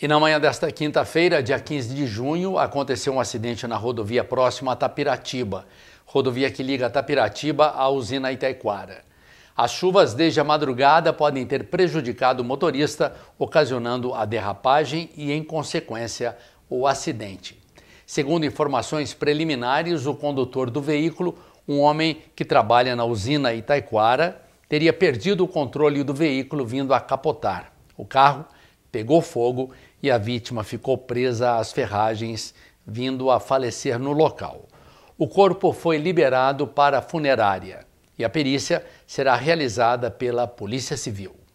E na manhã desta quinta-feira, dia 15 de junho, aconteceu um acidente na rodovia próxima a Tapiratiba, rodovia que liga Tapiratiba à usina Itaiquara. As chuvas desde a madrugada podem ter prejudicado o motorista, ocasionando a derrapagem e, em consequência, o acidente. Segundo informações preliminares, o condutor do veículo, um homem que trabalha na usina Itaiquara, teria perdido o controle do veículo vindo a capotar. O carro pegou fogo e a vítima ficou presa às ferragens, vindo a falecer no local. O corpo foi liberado para a funerária e a perícia será realizada pela Polícia Civil.